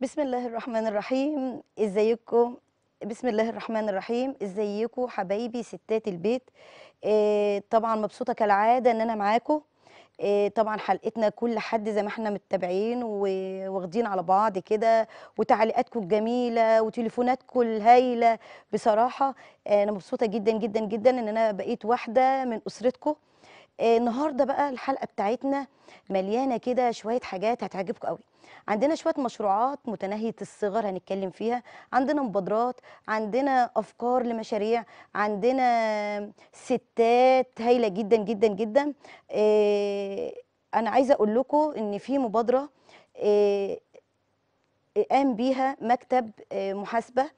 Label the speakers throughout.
Speaker 1: بسم الله الرحمن الرحيم ازيكم بسم الله الرحمن الرحيم ازيكم حبايبي ستات البيت إيه طبعا مبسوطه كالعاده ان انا معاكم إيه طبعا حلقتنا كل حد زي ما احنا متابعين واخدين على بعض كده وتعليقاتكم الجميله وتليفوناتكم الهايله بصراحه آه، انا مبسوطه جدا جدا جدا ان انا بقيت واحده من اسرتكم آه، النهارده بقى الحلقه بتاعتنا مليانه كده شويه حاجات هتعجبكم قوي عندنا شويه مشروعات متناهيه الصغر هنتكلم فيها عندنا مبادرات عندنا افكار لمشاريع عندنا ستات هايله جدا جدا جدا آه، انا عايزه اقول لكم ان في مبادره آه، قام بيها مكتب محاسبه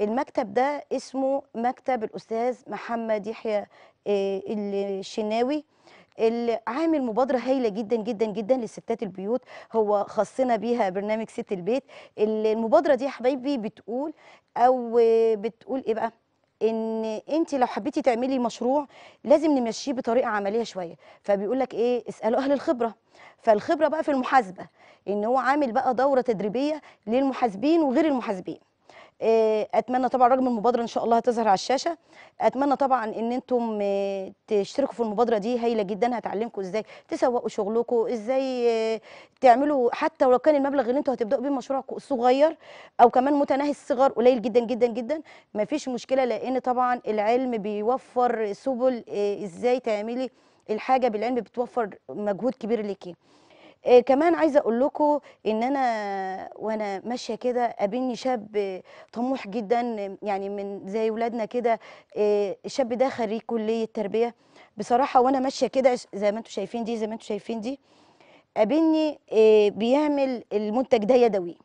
Speaker 1: المكتب ده اسمه مكتب الاستاذ محمد يحيى الشناوي اللي عامل مبادره هايله جدا جدا جدا لستات البيوت هو خصنا بيها برنامج ست البيت المبادره دي يا حبايبي بتقول او بتقول ايه بقى ان انت لو حبيتي تعملي مشروع لازم نمشيه بطريقه عمليه شويه فبيقول لك ايه اسالوا اهل الخبره فالخبره بقى في المحاسبه ان هو عامل بقى دوره تدريبيه للمحاسبين وغير المحاسبين آه، اتمنى طبعا رقم المبادره ان شاء الله هتظهر على الشاشه اتمنى طبعا ان انتم آه، تشتركوا في المبادره دي هايله جدا هتعلمكم ازاي تسوقوا شغلكم ازاي آه، تعملوا حتى ولو كان المبلغ اللي انتم هتبداوا بيه مشروعكم صغير او كمان متناهي الصغر قليل جدا جدا جدا مفيش مشكله لان طبعا العلم بيوفر سبل ازاي تعملي الحاجه بالعلم بتوفر مجهود كبير ليكي إيه كمان عايزه اقول لكم ان انا وانا ماشيه كده قابلني شاب طموح جدا يعني من زي ولادنا كده إيه الشاب ده خريج كليه تربيه بصراحه وانا ماشيه كده زي ما انتم شايفين دي زي ما انتم شايفين دي قابلني إيه بيعمل المنتج ده يدوي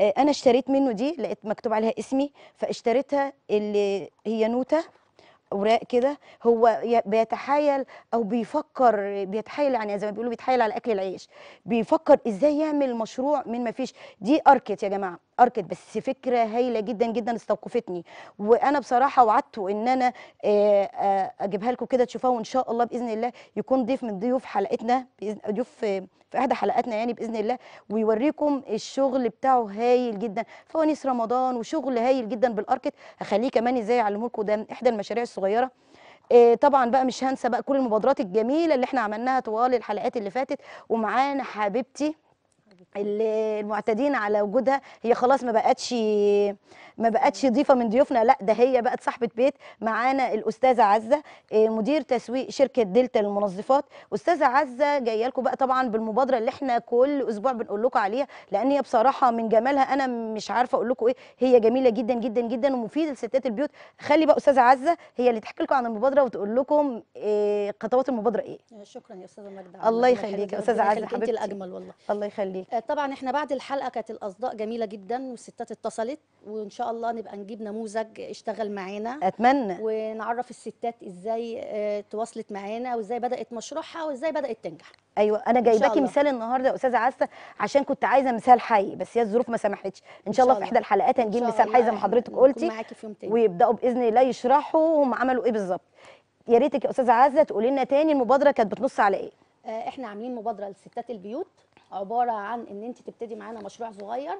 Speaker 1: آه، انا اشتريت منه دي لقيت مكتوب عليها اسمي فاشتريتها اللي هي نوته اوراق كده هو بيتحايل او بيفكر بيتحايل يعني زي ما بيقولوا بيتحايل على اكل العيش بيفكر ازاي يعمل مشروع من ما فيش دي اركت يا جماعه اركت بس فكره هايله جدا جدا استوقفتني وانا بصراحه وعدت ان انا اجيبها لكم كده تشوفوها وان شاء الله باذن الله يكون ضيف من ضيوف حلقتنا ضيوف في احدى حلقاتنا يعني باذن الله ويوريكم الشغل بتاعه هايل جدا فوانيس رمضان وشغل هايل جدا بالاركت هخليه كمان ازاي اعلمه لكم ده احدى المشاريع الصغيره آه، طبعا بقى مش هنسى بقى كل المبادرات الجميله اللي احنا عملناها طوال الحلقات اللي فاتت ومعانا حبيبتي اللي المعتادين على وجودها هي خلاص ما بقتش ما بقتش ضيفه من ضيوفنا لا ده هي بقت صاحبه بيت معانا الاستاذه عزه آه، مدير تسويق شركه دلتا للمنظفات استاذه عزه جايه لكم بقى طبعا بالمبادره اللي احنا كل اسبوع بنقول لكم عليها لان هي بصراحه من جمالها انا مش عارفه اقول لكم ايه هي جميله جدا جدا جدا ومفيده لستات البيوت خلي بقى استاذه عزه هي اللي تحكي لكم عن المبادره وتقول لكم إيه خطوات المبادره ايه
Speaker 2: شكرا يا استاذه ماجده الله يخليك يا استاذه عزه حبيبتي الاجمل والله
Speaker 1: الله يخليك
Speaker 2: آه، طبعا احنا بعد الحلقه كانت الاصداء جميله جدا والستات اتصلت وان شاء الله نبقى نجيب نموذج اشتغل معانا اتمنى ونعرف الستات ازاي آه، تواصلت معانا وازاي
Speaker 1: بدات مشروعها وازاي بدات تنجح ايوه انا جايباكي مثال النهارده يا استاذه عسه عشان كنت عايزه مثال حي بس هي الظروف ما سمحتش ان شاء الله في احدى الحلقات هنجيب مثال حي زي ما حضرتك قلتي ويبداوا باذن الله يشرحوا هم عملوا ايه بالظبط يا ريتك يا استاذه عزه تقولي لنا تاني المبادره كانت بتنص على ايه
Speaker 2: آه، احنا عاملين مبادره لستات البيوت عباره عن ان انت تبتدي معانا مشروع صغير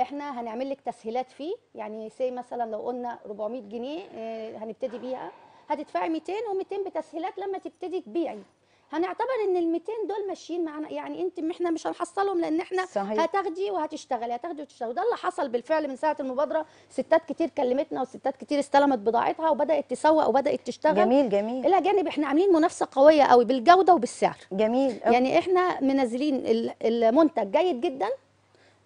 Speaker 2: احنا هنعمل لك تسهيلات فيه يعني سي مثلا لو قلنا 400 جنيه آه، هنبتدي بيها هتدفعي 200 و200 بتسهيلات لما تبتدي تبيعي هنعتبر ان ال 200 دول ماشيين معانا يعني انت احنا مش هنحصلهم لان احنا صحيح. هتاخدي وهتشتغلي هتاخدي وتشتغلي ده اللي حصل بالفعل من ساعه المبادره ستات كتير كلمتنا وستات كتير استلمت بضاعتها وبدات تسوق وبدات تشتغل جميل جميل الى جانب احنا عاملين منافسه قويه قوي بالجوده وبالسعر جميل أوه. يعني احنا منزلين المنتج جيد جدا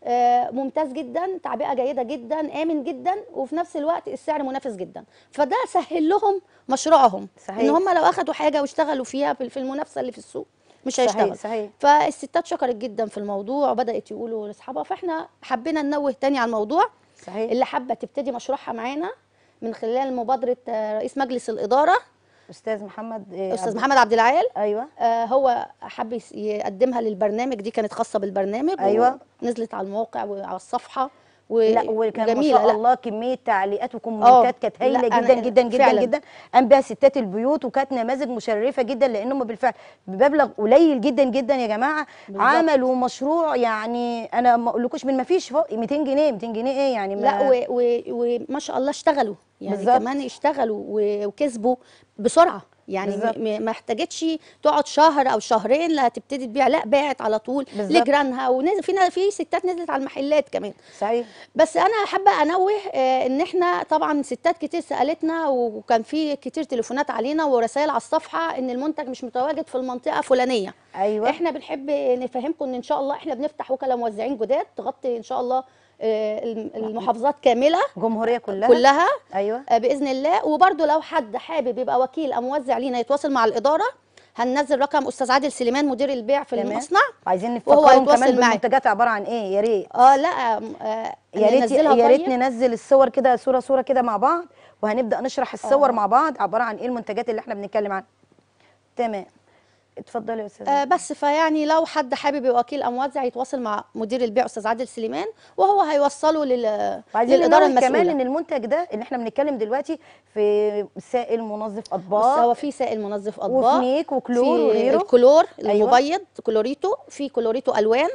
Speaker 2: آه، ممتاز جدا تعبئه جيده جدا امن جدا وفي نفس الوقت السعر منافس جدا فده سهل لهم مشروعهم صحيح. ان هم لو اخذوا حاجه واشتغلوا فيها في المنافسه اللي في السوق مش صحيح هيشتغل صحيح. فالستات شكرت جدا في الموضوع وبدات يقولوا لاصحابها فاحنا حبينا ننوه تاني على الموضوع صحيح. اللي حابه تبتدي مشروعها معانا من خلال مبادره آه، رئيس مجلس الاداره
Speaker 1: استاذ محمد
Speaker 2: إيه استاذ عبد... محمد عبد العال ايوه آه هو حب يقدمها للبرنامج دي كانت خاصه بالبرنامج ايوه
Speaker 1: نزلت على الموقع وعلى الصفحه و... لا وكان ما شاء الله كميه تعليقات وكومنتات آه، كانت هايله جدا جدا جدا فعلا. جدا قام بها ستات البيوت وكانت نماذج مشرفه جدا لان هم بالفعل بمبلغ قليل جدا جدا يا جماعه بالضبط. عملوا مشروع يعني انا ما اقولكوش من ما فيش 200 جنيه 200 جنيه ايه يعني ما لا وما شاء الله اشتغلوا
Speaker 2: يعني بالزبط. كمان اشتغلوا وكسبوا بسرعه يعني بالزبط. ما احتاجتش تقعد شهر او شهرين لا هتبتدي تبيع لا باعت على طول بالزبط. لجيرانها ونزل فينا في ستات نزلت على المحلات كمان صحيح بس انا حابه انوه آه، ان احنا طبعا ستات كتير سالتنا وكان في كتير تليفونات علينا ورسائل على الصفحه ان المنتج مش متواجد في المنطقه فلانيه ايوه احنا بنحب نفهمكم ان ان شاء الله احنا بنفتح وكلاء موزعين جداد تغطي ان شاء الله آه، المحافظات كامله جمهوريه كلها كلها ايوه آه، باذن الله وبرده لو حد حابب يبقى وكيل او موزع لينا يتواصل مع الاداره هننزل رقم استاذ عادل سليمان مدير البيع في تمام. المصنع
Speaker 1: عايزين نفكرهم كمان بالمنتجات
Speaker 2: عباره عن ايه
Speaker 1: يا ريت اه لا آه يا ريت يا ريت طيب. ننزل الصور كده صوره صوره كده مع بعض وهنبدا نشرح الصور آه. مع بعض عباره عن ايه المنتجات اللي احنا بنتكلم عنها تمام اتفضلي يا استاذه آه
Speaker 2: بس فيعني لو حد حابب يبقى وكيل او زي هيتواصل مع مدير البيع استاذ عادل سليمان وهو هيوصله لل للاداره المسؤوله كمان ان
Speaker 1: المنتج ده اللي احنا بنتكلم دلوقتي في سائل منظف اطباق هو في سائل منظف اطباق وفنيك وكلور
Speaker 2: وغيره الكلور أيوة. المبيض كلوريتو في كلوريتو الوان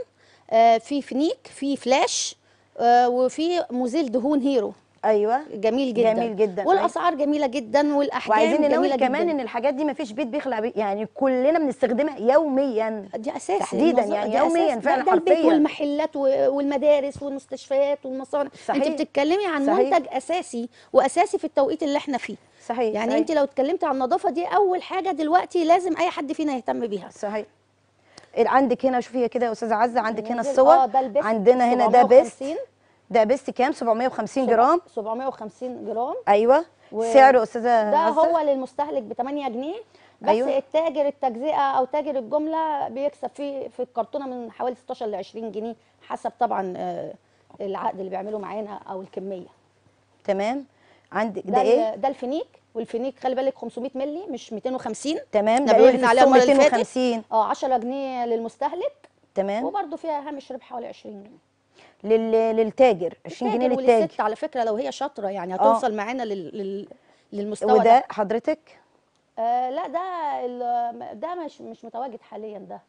Speaker 2: آه في فنيك في فلاش آه وفي مزيل دهون هيرو ايوه جميل جدا جميل جدا أيوة. والاسعار
Speaker 1: أيوة. جميله جدا والاحجام جميله وعايزين ننوه كمان جداً. ان الحاجات دي ما فيش بيت بيخلع يعني كلنا بنستخدمها يوميا دي اساس تحديدا يعني يوميا فعلا ده البيت والمحلات
Speaker 2: والمدارس والمستشفيات والمصانع انت بتتكلمي عن صحيح. منتج اساسي واساسي في التوقيت اللي احنا فيه صحيح يعني صحيح. انت لو اتكلمت عن النظافه دي اول حاجه دلوقتي لازم اي حد
Speaker 1: فينا يهتم بيها صحيح عندك هنا شوفي كده يا استاذه عزه عندك هنا الصور آه، عندنا هنا ده بيست ده بس كام 750 جرام
Speaker 2: 750 جرام
Speaker 1: ايوه و... سعره استاذه ده هو
Speaker 2: للمستهلك ب 8 جنيه بس أيوة. التاجر التجزئه او تاجر الجمله بيكسب فيه في الكرتونه من حوالي 16 ل 20 جنيه حسب طبعا آه، العقد اللي بيعمله معانا او الكميه تمام عندك ده, ده ايه ده الفينيك والفينيك خلي بالك 500 مللي مش 250 تمام ده بيقول عليها 250 اه 10 جنيه للمستهلك تمام وبرده فيها هامش ربح حوالي 20
Speaker 1: جنيه للتاجر 20 جنيه للتاجر والست
Speaker 2: على فكره لو هي شاطره يعني آه. هتوصل معانا لل... للمستوى وده ده.
Speaker 1: حضرتك
Speaker 2: آه لا ده ده مش مش متواجد حاليا ده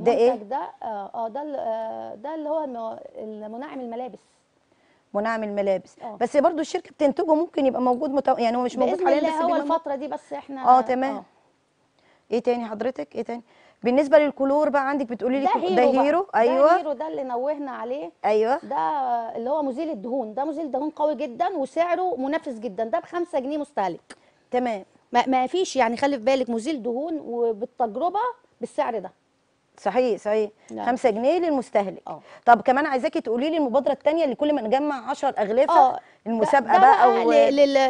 Speaker 2: ده ايه ده اه, آه، ده آه ده اللي هو المناعم الملابس
Speaker 1: مناعم الملابس أوه. بس برضو الشركه بتنتجه ممكن يبقى موجود متو... يعني هو مش موجود حاليا بس هو
Speaker 2: الفتره دي بس احنا اه تمام أوه.
Speaker 1: ايه تاني حضرتك ايه تاني بالنسبه للكلور بقى عندك بتقولي لي ده هيرو, ده هيرو. ايوه ده هيرو
Speaker 2: ده اللي نوهنا عليه
Speaker 1: ايوه ده اللي هو مزيل الدهون ده مزيل دهون قوي جدا وسعره منافس
Speaker 2: جدا ده ب 5 جنيه مستهلك تمام ما فيش يعني خلي في بالك مزيل دهون
Speaker 1: وبالتجربه بالسعر ده صحيح صحيح نعم. 5 جنيه للمستهلك أوه. طب كمان عايزاكي تقولي لي المبادره الثانيه اللي كل ما نجمع 10 اغلفه آه. أوه. المسابقه ده بقى, بقى و...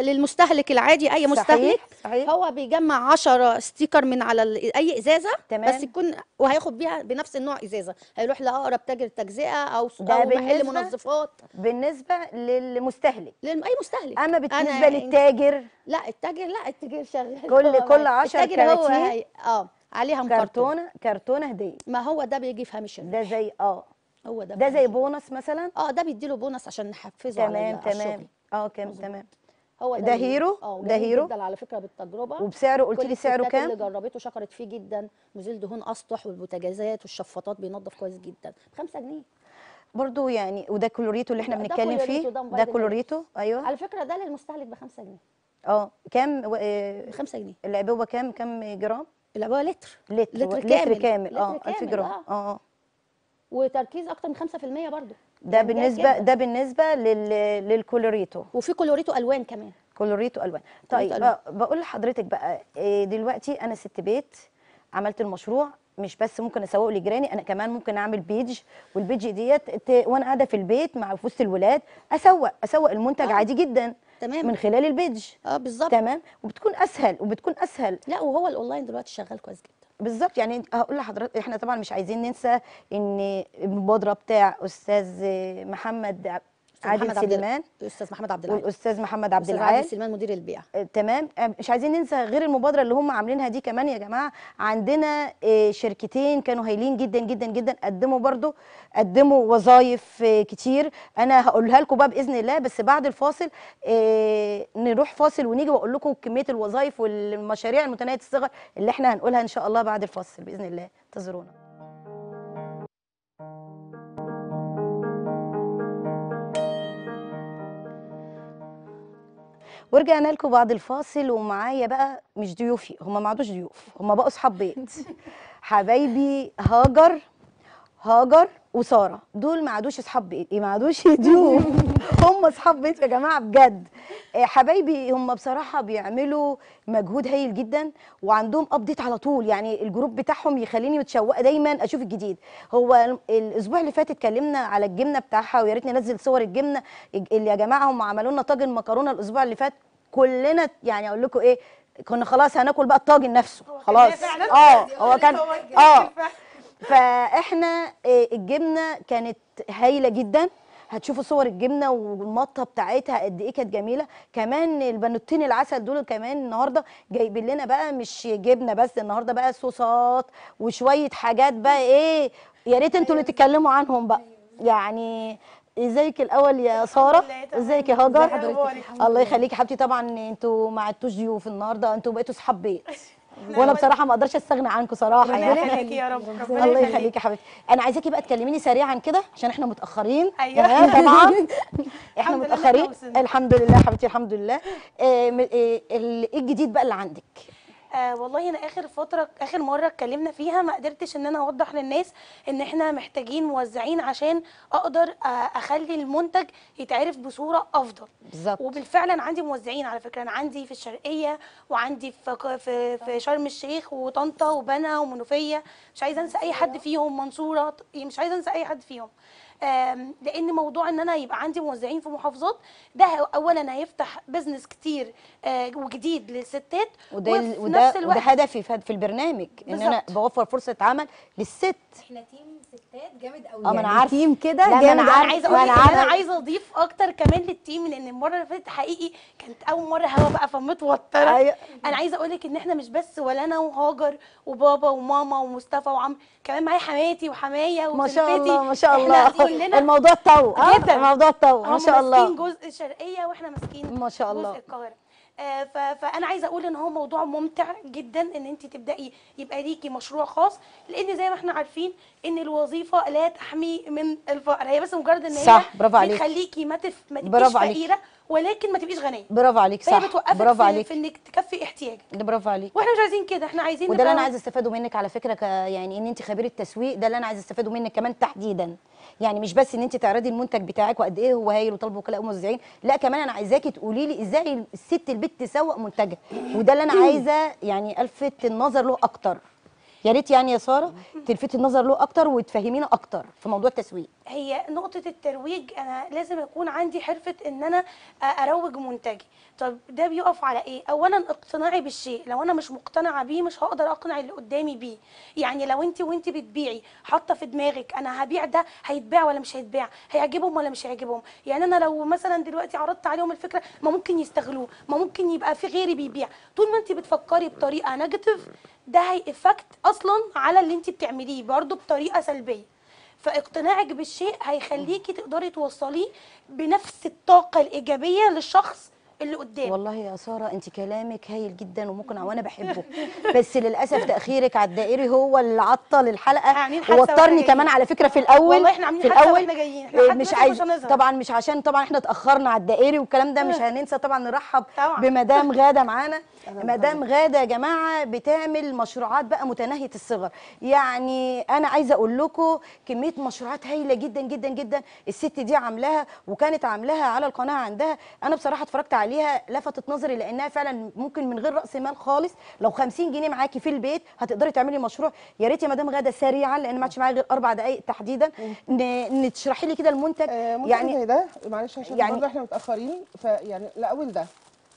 Speaker 2: للمستهلك العادي اي مستهلك صحيح.
Speaker 1: صحيح. هو بيجمع
Speaker 2: 10 ستيكر من على اي ازازه تمام. بس تكون وهياخد بيها بنفس النوع ازازه هيروح لاقرب تاجر تجزئه او او محل منظفات
Speaker 1: بالنسبه للمستهلك لل... اي مستهلك اما بالنسبه للتاجر لا التاجر لا التاجر شغال كل كل 10 كراتين
Speaker 2: اه عليها كرتونه كرتونه هديه ما هو ده بيجي في هامش ده زي اه هو ده ده زي بونص مثلا اه ده بيديله بونص عشان نحفزه تمام على تمام اه كام تمام هو ده, ده هيرو آه، ده هيرو جدا على فكره بالتجربه وبسعره قلت لي سعره كام؟ اللي جربته شكرت فيه جدا مزيل دهون اسطح والبوتاجازات والشفاطات بينظف كويس جدا ب 5 جنيه
Speaker 1: برضه يعني وده كلوريتو اللي احنا بنتكلم فيه ده, ده كلوريتو
Speaker 2: ايوه على فكره ده للمستهلك ب 5 جنيه
Speaker 1: اه كام 5 آه، جنيه العبوه كام كام جرام؟ العبوه لتر لتر, لتر كامل لتر آه، كامل اه 1000 آه، جرام اه وتركيز اكتر من 5% برضه ده يعني بالنسبه ده بالنسبه لل... للكولوريتو وفي كولوريتو الوان كمان كولوريتو الوان طيب ألوان. آه، بقول لحضرتك بقى دلوقتي انا ست بيت عملت المشروع مش بس ممكن اسوق لجيراني انا كمان ممكن اعمل بيج والبيج ديت وانا قاعده في البيت مع في وسط الولاد اسوق اسوق المنتج آه. عادي جدا تمام من خلال البيدج اه بالظبط تمام وبتكون اسهل وبتكون اسهل لا وهو الاونلاين دلوقتي شغال كويس جدا بالظبط يعني هقول لحضرتك احنا طبعا مش عايزين ننسى ان المبادره بتاع استاذ محمد عادل سليمان الاستاذ محمد عبد العال الاستاذ محمد عبد العال عادل سليمان مدير البيع آه، تمام آه، مش عايزين ننسى غير المبادره اللي هم عاملينها دي كمان يا جماعه عندنا آه، شركتين كانوا هايلين جدا جدا جدا قدموا برضو قدموا وظايف كتير انا هقولها لكم بقى باذن الله بس بعد الفاصل نروح فاصل ونيجي واقول لكم كميه الوظايف والمشاريع المتناهيه الصغر اللي احنا هنقولها ان شاء الله بعد الفاصل باذن الله انتظرونا ورجعنا لكم بعد الفاصل ومعايا بقى مش ضيوفي هم ما عادوش ضيوف هم بقوا اصحاب بيت حبايبي هاجر هاجر وساره دول ما عادوش اصحاب بيت ما عادوش ضيوف هم اصحاب بيت يا جماعه بجد آه، حبايبي هم بصراحه بيعملوا مجهود هايل جدا وعندهم ابديت على طول يعني الجروب بتاعهم يخليني متشوقه دايما اشوف الجديد هو الاسبوع اللي فات اتكلمنا على الجبنه بتاعها ويا ريت ننزل صور الجبنه اللي يا جماعه هم عملوا لنا طاجن مكرونه الاسبوع اللي فات كلنا يعني اقول لكم ايه كنا خلاص هناكل بقى الطاجن نفسه خلاص اه هو كان اه يعني فاحنا آه، الجبنه كانت هايله جدا هتشوفوا صور الجبنه والمطه بتاعتها قد ايه كانت جميله كمان البنوتين العسل دول كمان النهارده جايبين لنا بقى مش جبنه بس النهارده بقى صوصات وشويه حاجات بقى ايه يا ريت انتوا اللي أيوة. تتكلموا عنهم بقى أيوة. يعني ازيك الاول يا ساره ازيك يا هاجر الله يخليكي حبيبتي طبعا انتوا ما عدتوش ضيوف النهارده انتوا بقيتوا صحاب بيت وانا بصراحه ما اقدرش استغنى عنكم صراحه يعني الله يخليكي يا رب ربنا الله يخليكي يا حبيبتي انا عايزاكي بقى تكلميني سريعا كده عشان احنا متاخرين ايوه طبعا احنا متاخرين الحمد لله حبيبتي الحمد لله آه، آه، ايه الجديد بقى اللي عندك آه
Speaker 3: والله انا اخر فتره اخر مره اتكلمنا فيها ما قدرتش ان انا اوضح للناس ان احنا محتاجين موزعين عشان اقدر آه اخلي المنتج يتعرف بصوره افضل بالظبط وبالفعل انا عندي موزعين على فكره انا عندي في الشرقيه وعندي في في, في شرم الشيخ وطنطا وبنا ومنوفيه مش عايزه انسى اي حد فيهم منصوره مش عايزه انسى اي حد فيهم لان موضوع ان انا يبقى عندي موزعين في محافظات ده اولا هيفتح بزنس كتير آه، وجديد للستات وده وفي وده نفس الوقت وده هدفي
Speaker 1: في البرنامج ان انا بوفر فرصه عمل للست
Speaker 3: احنا تيم ستات جامد قوي اه ما انا يعني عارفه تيم كده جامد انا عايزه اقول انا عايزه اضيف اكتر كمان للتيم لان المره اللي فاتت حقيقي كانت اول مره هوا بقى فمتوتره أيوة. انا عايزه اقول لك ان احنا مش بس ولا انا وهاجر وبابا وماما ومصطفى وعم كمان معايا حماتي وحمايه ما شاء الله ما شاء الله كلنا الموضوع
Speaker 1: اتطور
Speaker 2: آه. جدا الموضوع اتطور ما شاء الله ماسكين
Speaker 3: جزء الشرقيه واحنا ماسكين ما شاء الله جزء القاهره آه فانا عايزه اقول ان هو موضوع ممتع جدا ان انت تبداي يبقى ليكي مشروع خاص لان زي ما احنا عارفين ان الوظيفه لا تحمي من الفقر هي بس مجرد ان هي صح برافو عليكي بتخليكي ما ما تبقيش فقيره ولكن ما تبقيش غنيه
Speaker 1: برافو عليك صح برافو عليك في
Speaker 3: انك تكفي احتياجك ده برافو عليك واحنا مش عايزين كده احنا عايزين وده اللي انا عايزه استفاده
Speaker 1: منك على فكره ك... يعني ان انت خبيره تسويق ده اللي انا عايزه استفاده منك كمان تحديدا يعني مش بس ان انت تعرضي المنتج بتاعك وقد ايه هو هايل وطالبه وكلاء موزعين لا كمان انا عايزاكي تقولي لي ازاي الست البت تسوق منتجها وده اللي انا عايزه يعني الفت النظر له اكتر يا ريت يعني يا ساره تلفتي النظر له اكتر وتفهمينا اكتر في موضوع التسويق
Speaker 3: هي نقطه الترويج انا لازم اكون عندي حرفه ان انا اروج منتجي طب ده بيقف على ايه اولا اقتناعي بالشيء لو انا مش مقتنعه بيه مش هقدر اقنع اللي قدامي بيه يعني لو انت وانت بتبيعي حاطه في دماغك انا هبيع ده هيتباع ولا مش هيتباع هيعجبهم ولا مش هيعجبهم يعني انا لو مثلا دلوقتي عرضت عليهم الفكره ما ممكن يستغلوه ما ممكن يبقى في غيري بيبيع طول ما انت بتفكري بطريقه نيجاتيف ده هيأفكت اصلا على اللي انت بتعمليه برضه بطريقه سلبيه فاقتناعك بالشيء هيخليكي تقدري توصليه بنفس الطاقه الايجابيه للشخص اللي قدام
Speaker 1: والله يا ساره انت كلامك هايل جدا ومقنع وانا بحبه بس للاسف تاخيرك على الدائري هو اللي عطل الحلقه ووترني كمان على فكره في الاول والله احنا عاملين في الاول احنا جايين احنا مش عايز طبعا مش عشان طبعا احنا اتاخرنا على الدائري والكلام ده مش هننسى طبعا نرحب بمدام غاده معانا مدام غاده يا جماعه بتعمل مشروعات بقى متناهيه الصغر يعني انا عايزه اقول لكم كميه مشروعات هايله جدا جدا جدا الست دي عاملاها وكانت عاملاها على القناه عندها انا بصراحه اتفرجت عليها عليها لفتت نظري لانها فعلا ممكن من غير راس مال خالص لو 50 جنيه معاكي في البيت هتقدري تعملي مشروع يا ريت يا مدام غاده سريعا لان ما عادش معايا غير اربع دقائق تحديدا تشرحي لي
Speaker 4: كده المنتج آه، يعني زي ده معلش عشان يعني برضه احنا متاخرين فيعني الاول ده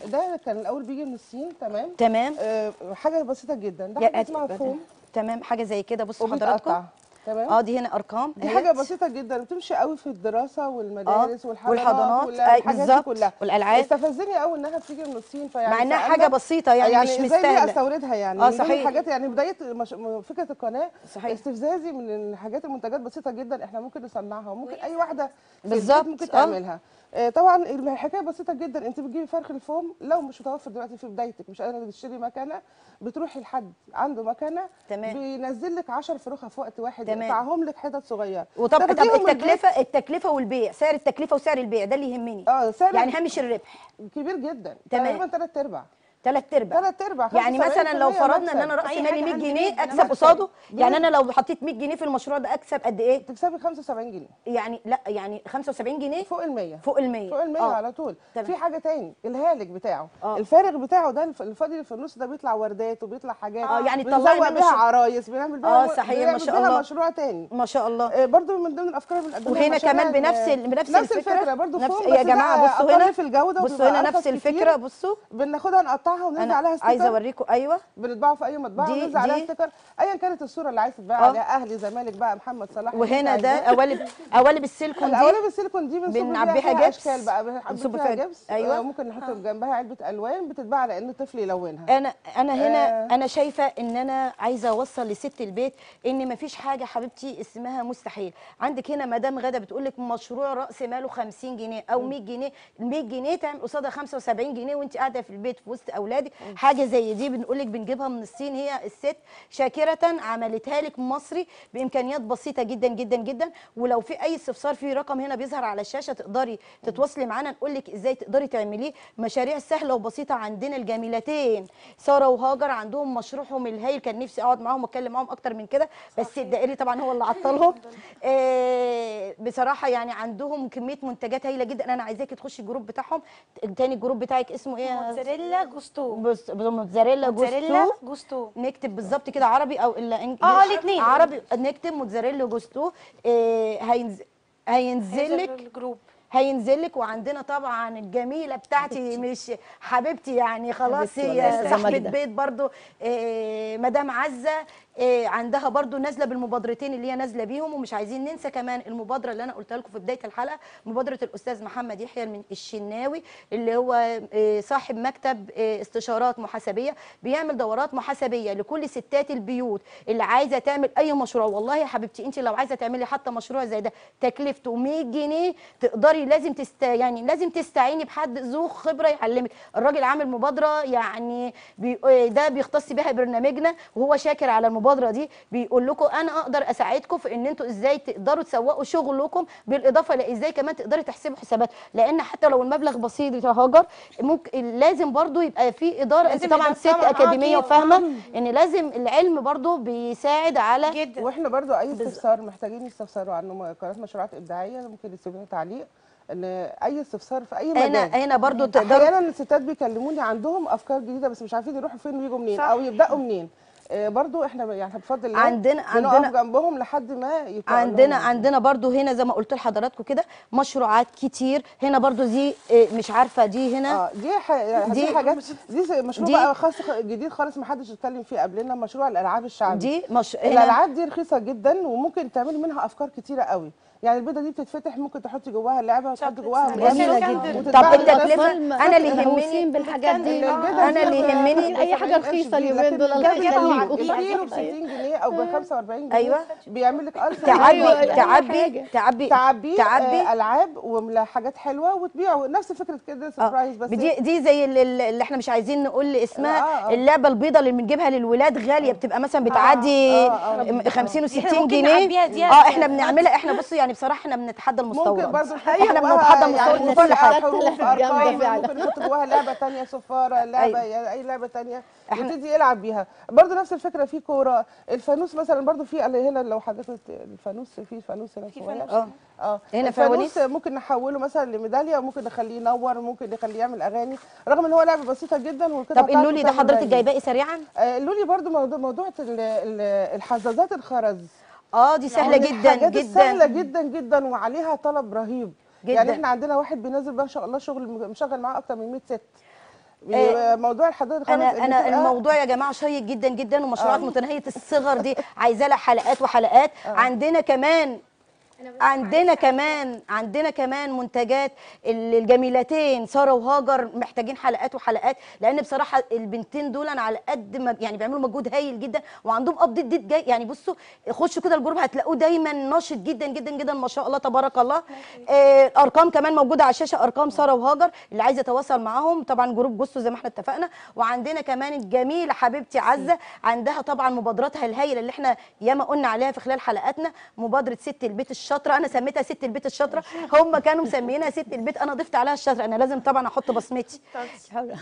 Speaker 4: ده كان الاول بيجي من الصين تمام تمام آه، حاجه بسيطه جدا ده حاجه اسمها فوم
Speaker 1: تمام حاجه زي كده بصوا حضراتكم تمام اه دي هنا ارقام دي حاجه
Speaker 4: بسيطه جدا بتمشي قوي في الدراسه والمدارس آه والحضانات والحاجات كلها والالعاب استفزني قوي انها بتيجي من الصين فيعني مع انها حاجه بسيطه يعني, يعني مش مستاهله يعني استوردها يعني اه صحيح حاجات يعني بدايه مش... فكره القناه صحيح استفزازي من الحاجات المنتجات بسيطه جدا احنا ممكن نصنعها وممكن اي واحده بالظبط ممكن اه. تعملها آه. آه، طبعا الحكايه بسيطه جدا انت بتجيبي فرخ الفوم لو مش متوفر دلوقتي في بدايتك مش قادره تشتري مكانه بتروحي لحد عنده مكانه تمام بينزل لك 10 فروخه في وقت واحد يقطعهم لك حتت صغيره وطب طب التكلفه
Speaker 1: التكلفه والبيع سعر التكلفه وسعر البيع ده اللي يهمني اه سعر يعني هامش الربح كبير جدا تمام تقريبا ثلاث ارباع ثلاث ارباع ثلاث ارباع يعني مثلا لو فرضنا ان انا راس مالي 100 جنيه اكسب قصاده يعني انا لو حطيت 100 جنيه في المشروع ده اكسب قد ايه تكسبي 75 جنيه يعني لا
Speaker 4: يعني 75 جنيه فوق ال 100 فوق ال 100 فوق ال 100 آه. على طول تمام. في حاجه ثاني الهالك بتاعه أوه. الفارغ بتاعه ده الفاضي اللي في النص ده بيطلع وردات وبيطلع حاجات اه يعني بنطلع بيها عرايس بنعمل بيها اه صحيح ما شاء الله مشروع ثاني ما شاء الله برده من ضمن الافكار اللي بنقدمها وهنا كمان بنفس بنفس الفكره برده يا جماعه بصوا هنا بصوا هنا نفس الفكره بصوا بناخدها نقطعها بنطبعها ونرجع عليها ستيكر عايزه اوريكم ايوه بنطبعه في اي مطبعه ونرجع عليها ستيكر ايا كانت الصوره اللي عايز تتباع آه. عليها اهلي زمالك بقى محمد صلاح وهنا ده قوالب قوالب السيليكون دي قوالب السيليكون دي بنعبيها جبس اشكال بقى بنحب جبس ايوه آه، ممكن نحط آه. جنبها علبه الوان بتتباع لان طفل يلونها انا انا هنا آه انا شايفه ان انا عايزه اوصل
Speaker 1: لست البيت ان مفيش حاجه حبيبتي اسمها مستحيل عندك هنا مدام غدا بتقول لك مشروع راس ماله 50 جنيه او 100 جنيه 100 جنيه تعمل قصادها 75 جنيه وانت قاعده في البيت في وسط اولادك حاجه زي دي بنقول لك بنجيبها من الصين هي الست شاكره عملتها لك مصري بامكانيات بسيطه جدا جدا جدا ولو في اي استفسار في رقم هنا بيظهر على الشاشه تقدري تتواصلي معانا نقول لك ازاي تقدري تعمليه مشاريع سهله وبسيطه عندنا الجميلتين ساره وهاجر عندهم مشروعهم الهايل كان نفسي اقعد معاهم واتكلم معاهم اكتر من كده بس الدائري طبعا هو اللي عطلهم آه بصراحه يعني عندهم كميه منتجات هايله جدا انا عايزاكي تخشي الجروب بتاعهم تاني الجروب بتاعك اسمه ايه موتزاريلا جوز جوستو بص موتزاريلا جوستو جوستو نكتب بالظبط كده عربي او الا انجليزي اه, آه، الاثنين عربي نكتب موتزاريلا جوستو إيه هينزل هينزل لك الجروب هينزل لك وعندنا طبعا الجميله بتاعتي مش حبيبتي يعني خلاص هي صاحبه بيت برضو آه، مدام عزه آه، عندها برضو نازله بالمبادرتين اللي هي نازله بيهم ومش عايزين ننسى كمان المبادره اللي انا قلتها لكم في بدايه الحلقه مبادره الاستاذ محمد يحيى الشناوي اللي هو آه، صاحب مكتب آه، استشارات محاسبيه بيعمل دورات محاسبيه لكل ستات البيوت اللي عايزه تعمل اي مشروع والله يا حبيبتي انت لو عايزه تعملي حتى مشروع زي ده تكلفته 100 جنيه تقدري لازم تست يعني لازم تستعيني بحد ذو خبره يعلمك الراجل عامل مبادره يعني بي... ده بيختص بها برنامجنا وهو شاكر على المبادرة المبادره دي بيقول لكم انا اقدر اساعدكم في ان انتوا ازاي تقدروا تسوقوا شغلكم بالاضافه لازاي كمان تقدروا تحسبوا حسابات لان حتى لو المبلغ بسيط يا هاجر ممكن لازم
Speaker 4: برضو يبقى في اداره انت طبعا ست اكاديميه وفاهمه آه. ان لازم العلم برضو بيساعد على جدا واحنا برضو اي استفسار محتاجين يستفسروا عنه قناه مشروعات ابداعيه ممكن تسيبوا تعليق ان اي استفسار في اي مجال هنا هنا برضو يعني تقدر احيانا الستات بيكلموني عندهم افكار جديده بس مش عارفين يروحوا فين ويجوا منين صح. او يبداوا منين آه، برضو احنا يعني بفضل عندنا عندنا جنبهم لحد ما يكون عندنا عندنا
Speaker 1: برضو هنا زي ما قلت لحضراتكم كده مشروعات كتير هنا برضو دي آه، مش عارفه دي هنا اه دي ح... دي, دي حاجات
Speaker 4: دي مشروع دي بقى خاص جديد خالص ما حدش اتكلم فيه قبلنا مشروع الالعاب الشعبي دي مش الالعاب دي رخيصه جدا وممكن تعمل منها افكار كتيره قوي يعني البيضه دي بتتفتح ممكن تحطي جواها اللعبه وتحطي جواها جميله جدا طب التكلفه انا اللي يهمني بالحاجات دي انا اللي يهمني اي حاجه رخيصه اليومين دول الله يخليك ب 60 جنيه او ب 45 أيوة. جنيه ايوه بيعمل لك ألف تعبي أيوة. تعبي تعبي تعبي آه، تعبي العاب وحاجات حلوه وتبيعه نفس فكره كده سبرايز آه. بس دي دي زي
Speaker 1: اللي احنا مش عايزين نقول اسمها آه، اللعبه البيضه اللي بنجيبها للولاد غاليه بتبقى مثلا بتعدي 50 و 60 جنيه اه احنا بنعملها احنا بصي يعني يعني بصراحه احنا بنتحدى المستوى ممكن برضه احنا بنتحدى المستورد يعني, يعني, يعني ممكن نحط جواها لعبه
Speaker 4: ثانيه صفاره لعبه أيوة. يعني اي لعبه ثانيه وتبتدي يلعب بيها برضه نفس الفكره في كوره الفانوس مثلا برضه في هنا لو حضرتك الفانوس في فانوس هنا في اه اه هنا فوانيس ممكن نحوله مثلا لميداليه ممكن نخليه ينور ممكن نخليه يعمل اغاني رغم ان هو لعبه بسيطه جدا وكده طب اللولي ده حضرتك جايباه إيه سريعا؟ آه، اللولي برضه موضوع موضوع الحزازات الخرز اه دي سهله يعني جدا جدا سهله جدا جدا وعليها طلب رهيب يعني جدا. يعني احنا عندنا واحد بينزل بقى ان شاء الله شغل مشغل معاه اكتر من 100 ست آه، موضوع الحضانه انا انا آه. الموضوع
Speaker 1: يا جماعه شيق جدا جدا ومشروعات آه. متناهيه الصغر دي عايزه لها حلقات وحلقات آه. عندنا كمان عندنا كمان عندنا كمان منتجات الجميلتين ساره وهاجر محتاجين حلقات وحلقات لان بصراحه البنتين دول على قد ما يعني بيعملوا مجهود هايل جدا وعندهم ابديت ديت جاي يعني بصوا خشوا كده الجروب هتلاقوه دايما ناشط جدا جدا جدا ما شاء الله تبارك الله آه كمان موجوده على الشاشه ارقام ساره وهاجر اللي عايز يتواصل معاهم طبعا جروب جثه زي ما احنا اتفقنا وعندنا كمان الجميله حبيبتي عزه عندها طبعا مبادراتها الهايله اللي احنا ياما قلنا عليها في خلال حلقاتنا مبادره ست البيت الشرق الشطره انا سميتها ست البيت الشاطره طيب. هم كانوا مسمينها ست البيت انا ضفت عليها الشاطره انا لازم طبعا احط بصمتي طيب.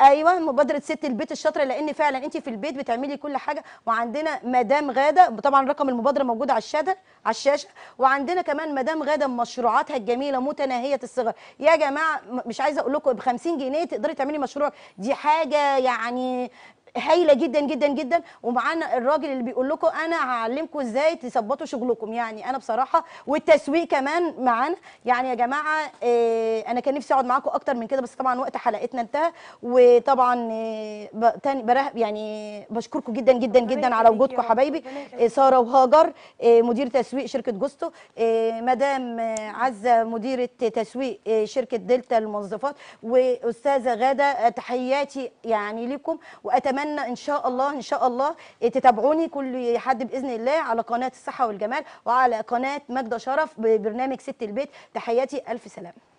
Speaker 1: ايوه مبادره ست البيت الشاطره لان فعلا انت في البيت بتعملي كل حاجه وعندنا مدام غاده طبعا رقم المبادره موجود على الشاشه على الشاشه وعندنا كمان مدام غاده مشروعاتها الجميله متناهيه الصغر يا جماعه مش عايزه اقول لكم ب 50 جنيه تقدري تعملي مشروع دي حاجه يعني هايله جدا جدا جدا ومعانا الراجل اللي بيقول لكم انا هعلمكم ازاي تظبطوا شغلكم يعني انا بصراحه والتسويق كمان معانا يعني يا جماعه إيه انا كان نفسي اقعد معاكم اكتر من كده بس طبعا وقت حلقتنا انتهى وطبعا إيه تاني يعني بشكركم جدا جدا جدا على وجودكم حبايبي إيه ساره وهاجر إيه مدير تسويق شركه جوستو إيه مدام آه، عزه مديره تسويق إيه شركه دلتا للموظفات واستاذه غاده تحياتي يعني لكم واتمنى اتمنى ان شاء الله ان شاء الله إيه، تتابعوني كل حد باذن الله على قناه الصحه والجمال وعلى قناه مجد شرف ببرنامج ست البيت تحياتي الف سلامه